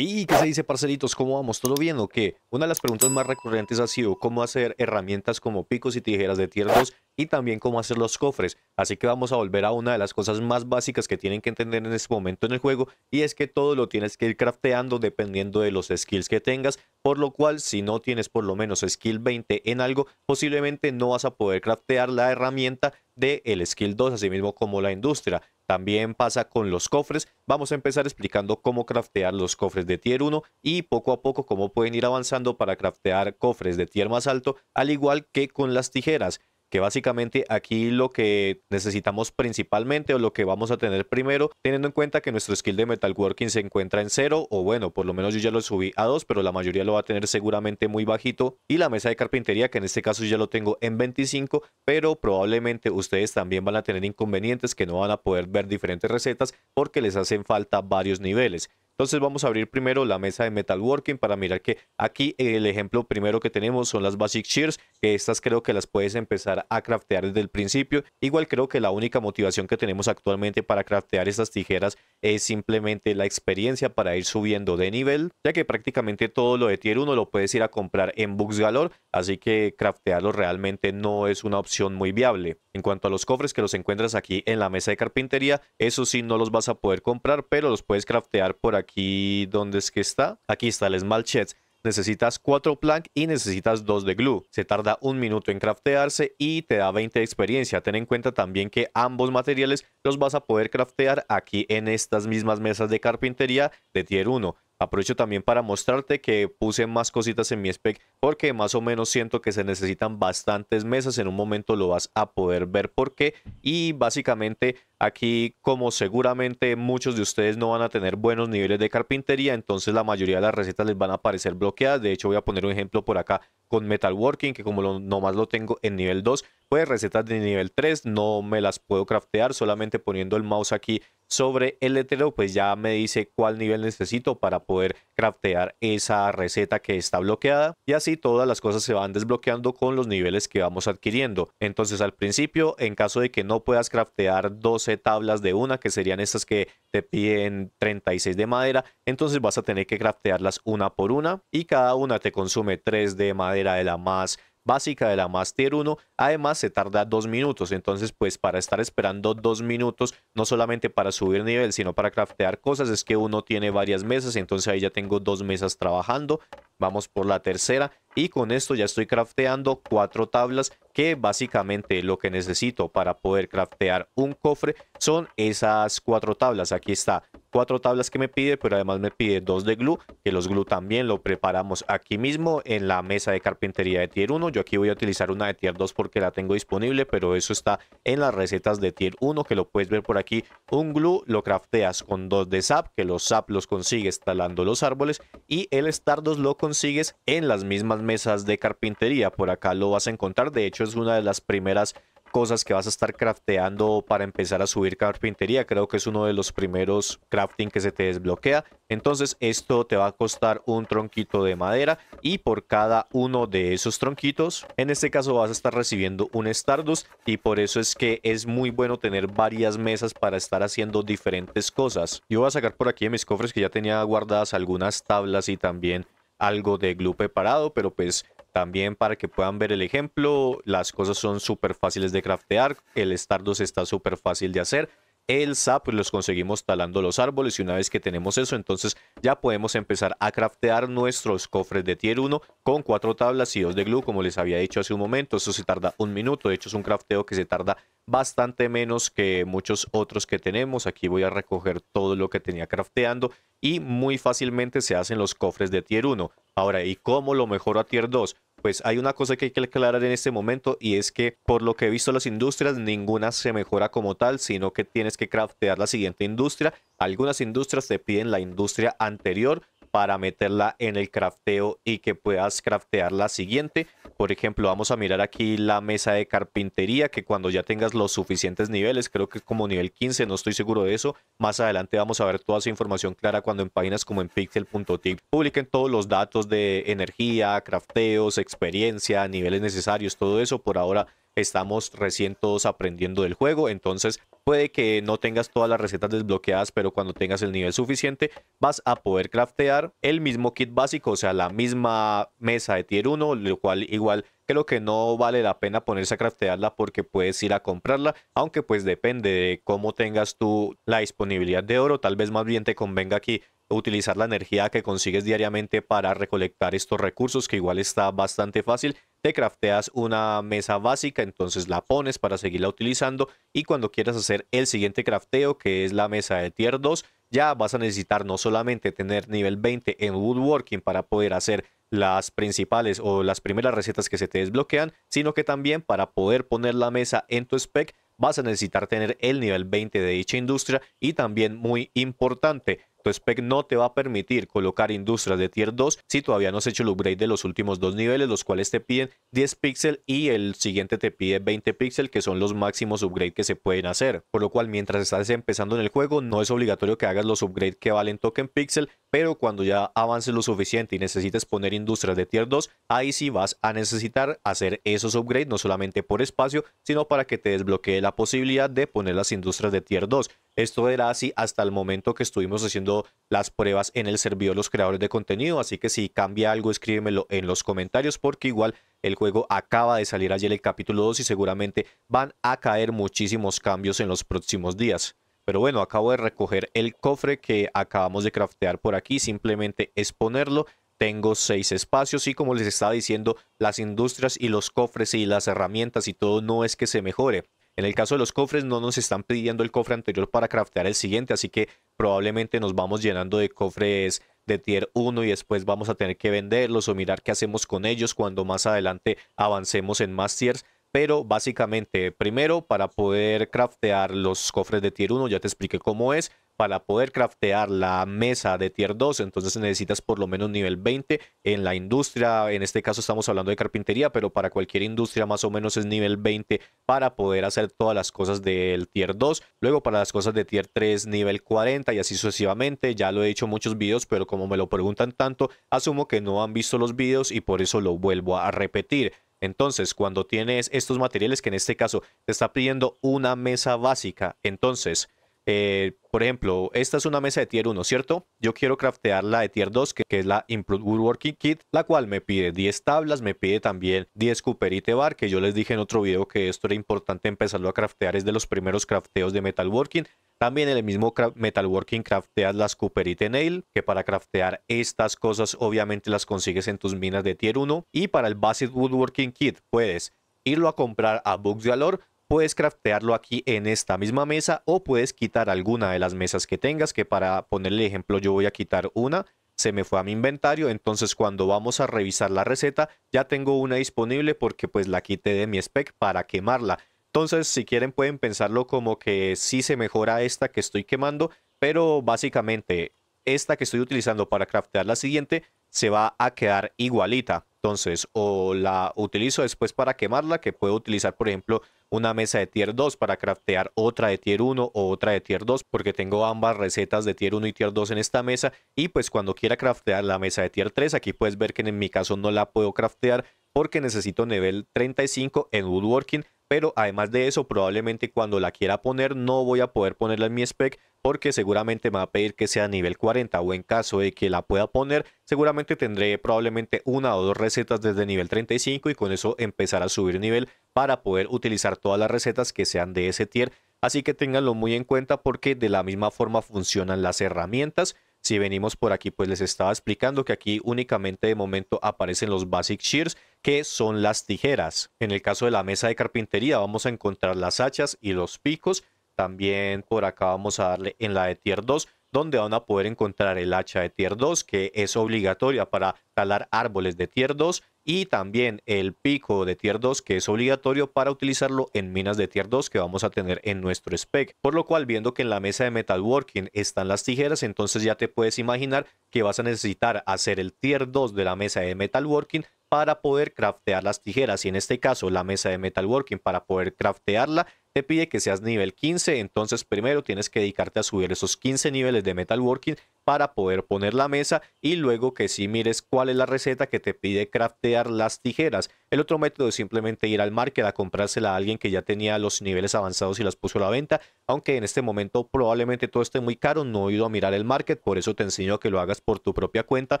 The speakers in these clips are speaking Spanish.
Y ¿Qué se dice, parcelitos? ¿Cómo vamos? ¿Todo bien o qué? Una de las preguntas más recurrentes ha sido cómo hacer herramientas como picos y tijeras de tier 2 y también cómo hacer los cofres. Así que vamos a volver a una de las cosas más básicas que tienen que entender en este momento en el juego y es que todo lo tienes que ir crafteando dependiendo de los skills que tengas, por lo cual si no tienes por lo menos skill 20 en algo, posiblemente no vas a poder craftear la herramienta del el skill 2, así mismo como la industria. También pasa con los cofres. Vamos a empezar explicando cómo craftear los cofres de tier 1 y poco a poco cómo pueden ir avanzando para craftear cofres de tier más alto, al igual que con las tijeras que básicamente aquí lo que necesitamos principalmente o lo que vamos a tener primero, teniendo en cuenta que nuestro skill de metalworking se encuentra en 0 o bueno, por lo menos yo ya lo subí a 2, pero la mayoría lo va a tener seguramente muy bajito y la mesa de carpintería que en este caso ya lo tengo en 25, pero probablemente ustedes también van a tener inconvenientes que no van a poder ver diferentes recetas porque les hacen falta varios niveles. Entonces vamos a abrir primero la mesa de Metalworking para mirar que aquí el ejemplo primero que tenemos son las Basic Shears, que estas creo que las puedes empezar a craftear desde el principio. Igual creo que la única motivación que tenemos actualmente para craftear estas tijeras es simplemente la experiencia para ir subiendo de nivel, ya que prácticamente todo lo de tier 1 lo puedes ir a comprar en Bugs galor así que craftearlo realmente no es una opción muy viable. En cuanto a los cofres que los encuentras aquí en la mesa de carpintería, eso sí no los vas a poder comprar, pero los puedes craftear por aquí aquí, ¿dónde es que está? Aquí está el Small Chest. Necesitas 4 plank y necesitas 2 de glue. Se tarda un minuto en craftearse y te da 20 de experiencia. Ten en cuenta también que ambos materiales los vas a poder craftear aquí en estas mismas mesas de carpintería de tier 1. Aprovecho también para mostrarte que puse más cositas en mi spec porque más o menos siento que se necesitan bastantes mesas. En un momento lo vas a poder ver por qué. Y básicamente aquí como seguramente muchos de ustedes no van a tener buenos niveles de carpintería, entonces la mayoría de las recetas les van a aparecer bloqueadas. De hecho voy a poner un ejemplo por acá con Metalworking que como lo, nomás lo tengo en nivel 2, pues recetas de nivel 3 no me las puedo craftear solamente poniendo el mouse aquí sobre el letrero, pues ya me dice cuál nivel necesito para poder craftear esa receta que está bloqueada y así todas las cosas se van desbloqueando con los niveles que vamos adquiriendo. Entonces al principio, en caso de que no puedas craftear 12 tablas de una, que serían estas que te piden 36 de madera, entonces vas a tener que craftearlas una por una y cada una te consume 3 de madera de la más básica de la Master 1. Además, se tarda dos minutos. Entonces, pues para estar esperando dos minutos, no solamente para subir nivel, sino para craftear cosas, es que uno tiene varias mesas. Entonces ahí ya tengo dos mesas trabajando. Vamos por la tercera y con esto ya estoy crafteando cuatro tablas que básicamente lo que necesito para poder craftear un cofre son esas cuatro tablas. Aquí está, cuatro tablas que me pide, pero además me pide dos de glue, que los glue también lo preparamos aquí mismo en la mesa de carpintería de tier 1. Yo aquí voy a utilizar una de tier 2 porque la tengo disponible, pero eso está en las recetas de tier 1 que lo puedes ver por aquí. Un glue lo crafteas con dos de sap, que los sap los consigues talando los árboles y el stardust lo consigues en las mismas mesas de carpintería. Por acá lo vas a encontrar. De hecho, es una de las primeras cosas que vas a estar crafteando para empezar a subir carpintería. Creo que es uno de los primeros crafting que se te desbloquea. Entonces esto te va a costar un tronquito de madera y por cada uno de esos tronquitos, en este caso vas a estar recibiendo un Stardust y por eso es que es muy bueno tener varias mesas para estar haciendo diferentes cosas. Yo voy a sacar por aquí de mis cofres que ya tenía guardadas algunas tablas y también algo de glue preparado, pero pues también para que puedan ver el ejemplo, las cosas son súper fáciles de craftear, el Stardust está súper fácil de hacer el sap los conseguimos talando los árboles y una vez que tenemos eso, entonces ya podemos empezar a craftear nuestros cofres de tier 1 con cuatro tablas y dos de glue, como les había dicho hace un momento. Eso se tarda un minuto, de hecho es un crafteo que se tarda bastante menos que muchos otros que tenemos. Aquí voy a recoger todo lo que tenía crafteando y muy fácilmente se hacen los cofres de tier 1. Ahora, ¿y cómo lo mejoro a tier 2? pues hay una cosa que hay que aclarar en este momento y es que por lo que he visto las industrias, ninguna se mejora como tal, sino que tienes que craftear la siguiente industria. Algunas industrias te piden la industria anterior para meterla en el crafteo y que puedas craftear la siguiente. Por ejemplo, vamos a mirar aquí la mesa de carpintería, que cuando ya tengas los suficientes niveles, creo que como nivel 15, no estoy seguro de eso. Más adelante vamos a ver toda esa información clara cuando en páginas como en pixel.tip publiquen todos los datos de energía, crafteos, experiencia, niveles necesarios, todo eso. Por ahora estamos recién todos aprendiendo del juego, entonces Puede que no tengas todas las recetas desbloqueadas, pero cuando tengas el nivel suficiente vas a poder craftear el mismo kit básico, o sea, la misma mesa de tier 1, lo cual igual creo que no vale la pena ponerse a craftearla porque puedes ir a comprarla, aunque pues depende de cómo tengas tú la disponibilidad de oro, tal vez más bien te convenga aquí utilizar la energía que consigues diariamente para recolectar estos recursos, que igual está bastante fácil. Te crafteas una mesa básica, entonces la pones para seguirla utilizando y cuando quieras hacer el siguiente crafteo, que es la mesa de tier 2, ya vas a necesitar no solamente tener nivel 20 en woodworking para poder hacer las principales o las primeras recetas que se te desbloquean, sino que también para poder poner la mesa en tu spec vas a necesitar tener el nivel 20 de dicha industria y también muy importante tu spec no te va a permitir colocar industrias de tier 2 si todavía no has hecho el upgrade de los últimos dos niveles, los cuales te piden 10 píxeles y el siguiente te pide 20 píxeles, que son los máximos upgrade que se pueden hacer. Por lo cual, mientras estás empezando en el juego, no es obligatorio que hagas los upgrade que valen token pixel, pero cuando ya avances lo suficiente y necesites poner industrias de tier 2, ahí sí vas a necesitar hacer esos upgrades, no solamente por espacio, sino para que te desbloquee la posibilidad de poner las industrias de tier 2. Esto era así hasta el momento que estuvimos haciendo las pruebas en el servidor los creadores de contenido, así que si cambia algo escríbemelo en los comentarios porque igual el juego acaba de salir ayer el capítulo 2 y seguramente van a caer muchísimos cambios en los próximos días. Pero bueno, acabo de recoger el cofre que acabamos de craftear por aquí. Simplemente es ponerlo. Tengo seis espacios y como les estaba diciendo, las industrias y los cofres y las herramientas y todo no es que se mejore. En el caso de los cofres no nos están pidiendo el cofre anterior para craftear el siguiente, así que probablemente nos vamos llenando de cofres de tier 1 y después vamos a tener que venderlos o mirar qué hacemos con ellos cuando más adelante avancemos en más tiers. Pero básicamente, primero, para poder craftear los cofres de tier 1, ya te expliqué cómo es. Para poder craftear la mesa de tier 2, entonces necesitas por lo menos nivel 20 en la industria. En este caso estamos hablando de carpintería, pero para cualquier industria más o menos es nivel 20 para poder hacer todas las cosas del tier 2. Luego para las cosas de tier 3, nivel 40 y así sucesivamente. Ya lo he hecho en muchos vídeos pero como me lo preguntan tanto, asumo que no han visto los vídeos y por eso lo vuelvo a repetir. Entonces, cuando tienes estos materiales, que en este caso te está pidiendo una mesa básica, entonces, eh, por ejemplo, esta es una mesa de tier 1, ¿cierto? Yo quiero craftear la de tier 2, que, es la Improved Woodworking Kit, la cual me pide 10 tablas, me pide también 10 Cooperite Bar, que yo les dije en otro video que esto era importante empezarlo a craftear, es de los primeros crafteos de Metalworking. También en el mismo metalworking crafteas las Cooperite Nail, que para craftear estas cosas obviamente las consigues en tus minas de tier 1. Y para el Basic Woodworking Kit puedes irlo a comprar a Bugs Valor, puedes craftearlo aquí en esta misma mesa o puedes quitar alguna de las mesas que tengas, que para ponerle ejemplo yo voy a quitar una se me fue a mi inventario, entonces cuando vamos a revisar la receta ya tengo una disponible porque pues la quité de mi spec para quemarla. Entonces, si quieren, pueden pensarlo como que sí se mejora esta que estoy quemando, pero básicamente esta que estoy utilizando para craftear la siguiente se va a quedar igualita. Entonces, o la utilizo después para quemarla, que puedo utilizar, por ejemplo, una mesa de tier 2 para craftear otra de tier 1 o otra de tier 2, porque tengo ambas recetas de tier 1 y tier 2 en esta mesa. Y pues cuando quiera craftear la mesa de tier 3, aquí puedes ver que en mi caso no la puedo craftear porque necesito nivel 35 en woodworking pero además de eso probablemente cuando la quiera poner no voy a poder ponerla en mi spec porque seguramente me va a pedir que sea nivel 40 o en caso de que la pueda poner seguramente tendré probablemente una o dos recetas desde nivel 35 y con eso empezar a subir nivel para poder utilizar todas las recetas que sean de ese tier así que ténganlo muy en cuenta porque de la misma forma funcionan las herramientas si venimos por aquí, pues les estaba explicando que aquí únicamente de momento aparecen los basic shears, que son las tijeras. En el caso de la mesa de carpintería vamos a encontrar las hachas y los picos. También por acá vamos a darle en la de tier 2 donde van a poder encontrar el hacha de tier 2, que es obligatoria para talar árboles de tier 2, y también el pico de tier 2, que es obligatorio para utilizarlo en minas de tier 2 que vamos a tener en nuestro spec. Por lo cual, viendo que en la mesa de metalworking están las tijeras, entonces ya te puedes imaginar que vas a necesitar hacer el tier 2 de la mesa de metalworking para poder craftear las tijeras y en este caso la mesa de metalworking para poder craftearla pide que seas nivel 15, entonces primero tienes que dedicarte a subir esos 15 niveles de metalworking para poder poner la mesa y luego que si mires cuál es la receta que te pide craftear las tijeras. El otro método es simplemente ir al market a comprársela a alguien que ya tenía los niveles avanzados y las puso a la venta, aunque en este momento probablemente todo esté muy caro, no he ido a mirar el market, por eso te enseño que lo hagas por tu propia cuenta,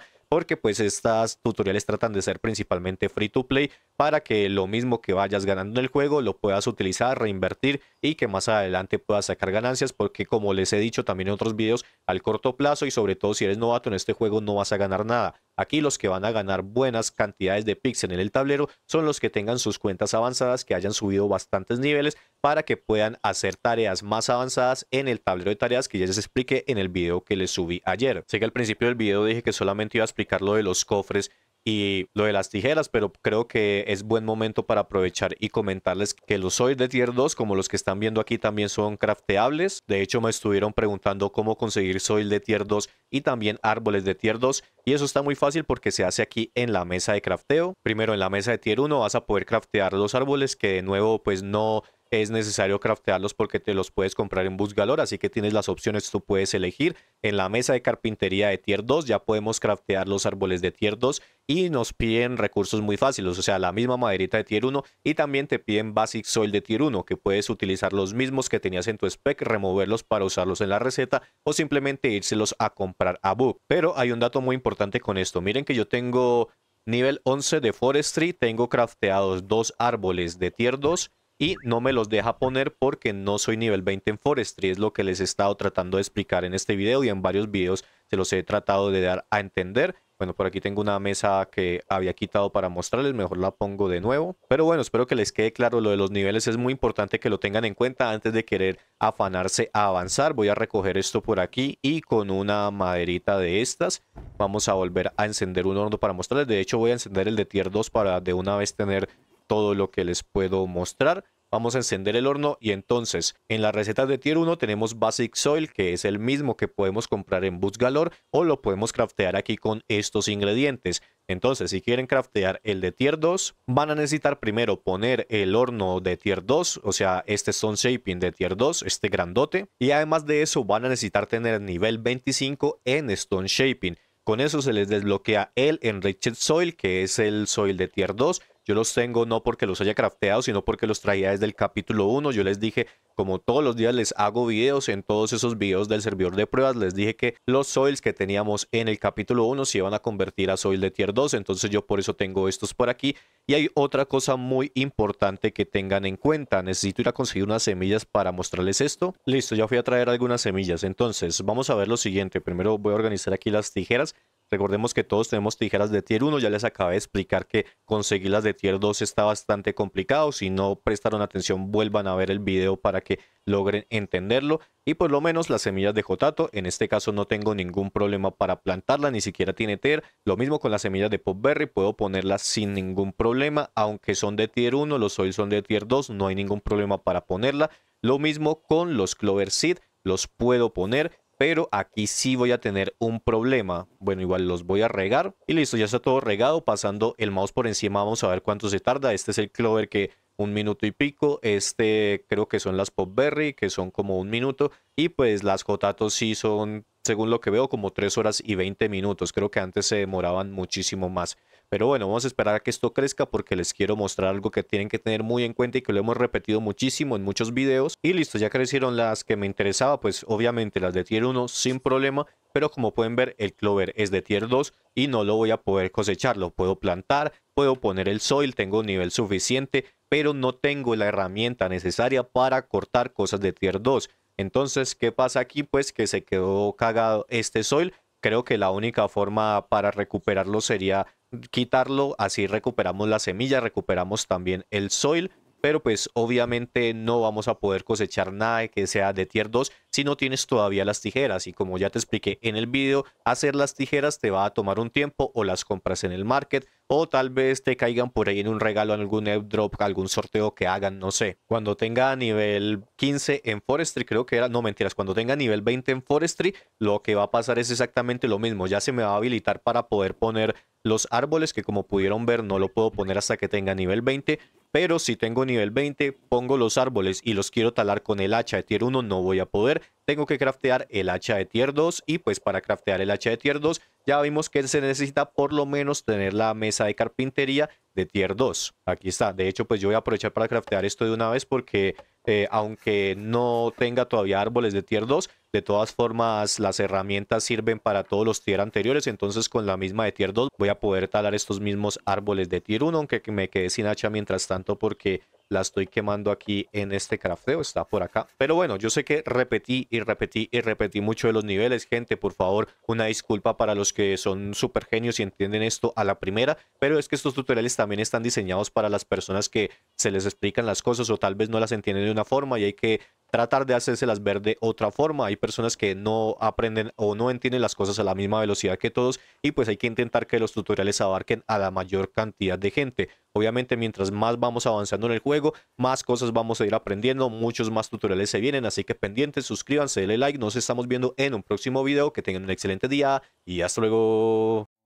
porque pues estas tutoriales tratan de ser principalmente free to play para que lo mismo que vayas ganando en el juego lo puedas utilizar, reinvertir y que más adelante puedas sacar ganancias, porque como les he dicho también en otros videos, al corto plazo sobre todo si eres novato en este juego no vas a ganar nada. Aquí los que van a ganar buenas cantidades de píxeles en el tablero son los que tengan sus cuentas avanzadas, que hayan subido bastantes niveles para que puedan hacer tareas más avanzadas en el tablero de tareas que ya les expliqué en el video que les subí ayer. Sé que al principio del video dije que solamente iba a explicar lo de los cofres y lo de las tijeras, pero creo que es buen momento para aprovechar y comentarles que los hoy de tier 2, como los que están viendo aquí, también son crafteables. De hecho, me estuvieron preguntando cómo conseguir soil de tier 2 y también árboles de tier 2. Y eso está muy fácil porque se hace aquí en la mesa de crafteo. Primero en la mesa de tier 1 vas a poder craftear los árboles que de nuevo pues no es necesario craftearlos porque te los puedes comprar en Busgalor. así que tienes las opciones, tú puedes elegir. En la mesa de carpintería de tier 2 ya podemos craftear los árboles de tier 2 y nos piden recursos muy fáciles, o sea, la misma maderita de tier 1 y también te piden basic soil de tier 1, que puedes utilizar los mismos que tenías en tu spec, removerlos para usarlos en la receta o simplemente írselos a comprar a Book. Pero hay un dato muy importante con esto, miren que yo tengo nivel 11 de forestry, tengo crafteados dos árboles de tier 2 y no me los deja poner porque no soy nivel 20 en Forestry, es lo que les he estado tratando de explicar en este video y en varios videos se los he tratado de dar a entender. Bueno, por aquí tengo una mesa que había quitado para mostrarles, mejor la pongo de nuevo. Pero bueno, espero que les quede claro lo de los niveles, es muy importante que lo tengan en cuenta antes de querer afanarse a avanzar. Voy a recoger esto por aquí y con una maderita de estas vamos a volver a encender un horno para mostrarles. De hecho voy a encender el de tier 2 para de una vez tener todo lo que les puedo mostrar. Vamos a encender el horno y entonces en las recetas de tier 1 tenemos Basic Soil que es el mismo que podemos comprar en Boots Galore o lo podemos craftear aquí con estos ingredientes. Entonces si quieren craftear el de tier 2 van a necesitar primero poner el horno de tier 2 o sea este Stone Shaping de tier 2 este grandote y además de eso van a necesitar tener nivel 25 en Stone Shaping. Con eso se les desbloquea el Enriched Soil que es el soil de tier 2 yo los tengo no porque los haya crafteado, sino porque los traía desde el capítulo 1. Yo les dije, como todos los días les hago videos, en todos esos videos del servidor de pruebas les dije que los soils que teníamos en el capítulo 1 se iban a convertir a soil de tier 2. Entonces yo por eso tengo estos por aquí. Y hay otra cosa muy importante que tengan en cuenta. Necesito ir a conseguir unas semillas para mostrarles esto. Listo, ya fui a traer algunas semillas. Entonces vamos a ver lo siguiente. Primero voy a organizar aquí las tijeras. Recordemos que todos tenemos tijeras de tier 1, ya les acabé de explicar que conseguir las de tier 2 está bastante complicado, si no prestaron atención vuelvan a ver el video para que logren entenderlo y por lo menos las semillas de jotato, en este caso no tengo ningún problema para plantarla, ni siquiera tiene tier, lo mismo con las semillas de popberry, puedo ponerlas sin ningún problema, aunque son de tier 1, los soils son de tier 2, no hay ningún problema para ponerla, lo mismo con los clover seed, los puedo poner pero aquí sí voy a tener un problema. Bueno, igual los voy a regar. Y listo, ya está todo regado. Pasando el mouse por encima, vamos a ver cuánto se tarda. Este es el clover que un minuto y pico. Este creo que son las Popberry, que son como un minuto. Y pues las Jotatos sí son, según lo que veo, como 3 horas y 20 minutos. Creo que antes se demoraban muchísimo más. Pero bueno, vamos a esperar a que esto crezca porque les quiero mostrar algo que tienen que tener muy en cuenta y que lo hemos repetido muchísimo en muchos videos. Y listo, ya crecieron las que me interesaba, pues obviamente las de tier 1 sin problema. Pero como pueden ver, el clover es de tier 2 y no lo voy a poder cosechar. Lo puedo plantar, puedo poner el soil, tengo nivel suficiente, pero no tengo la herramienta necesaria para cortar cosas de tier 2. Entonces, ¿qué pasa aquí? Pues que se quedó cagado este soil. Creo que la única forma para recuperarlo sería quitarlo, así recuperamos la semilla, recuperamos también el soil pero pues obviamente no vamos a poder cosechar nada que sea de tier 2 si no tienes todavía las tijeras y como ya te expliqué en el video, hacer las tijeras te va a tomar un tiempo o las compras en el market o tal vez te caigan por ahí en un regalo, en algún drop algún sorteo que hagan, no sé. Cuando tenga nivel 15 en Forestry, creo que era, no mentiras, cuando tenga nivel 20 en Forestry, lo que va a pasar es exactamente lo mismo, ya se me va a habilitar para poder poner los árboles que como pudieron ver no lo puedo poner hasta que tenga nivel 20 pero si tengo nivel 20, pongo los árboles y los quiero talar con el hacha de tier 1, no voy a poder. Tengo que craftear el hacha de tier 2 y pues para craftear el hacha de tier 2 ya vimos que se necesita por lo menos tener la mesa de carpintería de tier 2. Aquí está. De hecho pues yo voy a aprovechar para craftear esto de una vez porque eh, aunque no tenga todavía árboles de tier 2, de todas formas las herramientas sirven para todos los tier anteriores, entonces con la misma de tier 2 voy a poder talar estos mismos árboles de tier 1, aunque me quede sin hacha mientras tanto porque la estoy quemando aquí en este crafteo, está por acá. Pero bueno, yo sé que repetí y repetí y repetí mucho de los niveles, gente, por favor, una disculpa para los que son súper genios y entienden esto a la primera, pero es que estos tutoriales también están diseñados para las personas que se les explican las cosas o tal vez no las entienden de una forma y hay que tratar de hacérselas ver de otra forma. Hay personas que no aprenden o no entienden las cosas a la misma velocidad que todos y pues hay que intentar que los tutoriales abarquen a la mayor cantidad de gente. Obviamente mientras más vamos avanzando en el juego, más cosas vamos a ir aprendiendo, muchos más tutoriales se vienen, así que pendientes, suscríbanse, denle like, nos estamos viendo en un próximo video, que tengan un excelente día y hasta luego.